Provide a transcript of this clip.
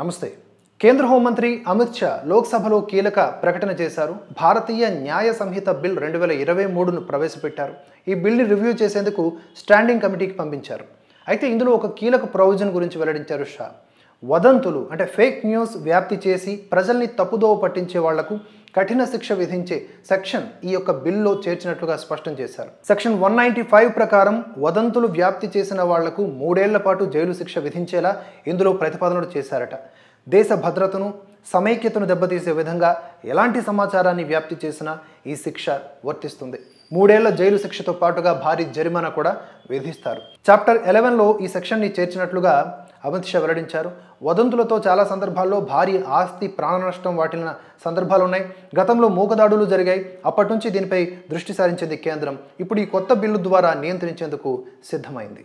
నమస్తే కేంద్ర హోంమంత్రి అమిత్ షా లోక్సభలో కీలక ప్రకటన చేశారు భారతీయ న్యాయ సంహిత బిల్ రెండు వేల ఇరవై మూడును ప్రవేశపెట్టారు ఈ బిల్ని రివ్యూ చేసేందుకు స్టాండింగ్ కమిటీకి పంపించారు అయితే ఇందులో ఒక కీలక ప్రయోజనం గురించి వెల్లడించారు షా వదంతులు అంటే ఫేక్ న్యూస్ వ్యాప్తి చేసి ప్రజల్ని తప్పుదోవ పట్టించే వాళ్లకు కఠిన శిక్ష విధించే సెక్షన్ ఈ యొక్క బిల్లో చేర్చినట్లుగా స్పష్టం చేశారు సెక్షన్ వన్ నైంటీ ఫైవ్ ప్రకారం వదంతులు వ్యాప్తి చేసిన వాళ్లకు మూడేళ్ల పాటు జైలు శిక్ష విధించేలా ఇందులో ప్రతిపాదనలు చేశారట దేశ భద్రతను సమైక్యతను దెబ్బతీసే విధంగా ఎలాంటి సమాచారాన్ని వ్యాప్తి చేసినా ఈ శిక్ష వర్తిస్తుంది మూడేళ్ల జైలు శిక్షతో పాటుగా భారీ జరిమానా కూడా విధిస్తారు చాప్టర్ ఎలెవెన్లో ఈ సెక్షన్ని చేర్చినట్లుగా అమిత్ షా వెల్లడించారు వదంతులతో చాలా సందర్భాల్లో భారీ ఆస్తి ప్రాణ నష్టం వాటిల్లిన సందర్భాలు ఉన్నాయి గతంలో మూకదాడులు జరిగాయి అప్పటి నుంచి దీనిపై దృష్టి సారించింది కేంద్రం ఇప్పుడు ఈ కొత్త బిల్లు ద్వారా నియంత్రించేందుకు సిద్ధమైంది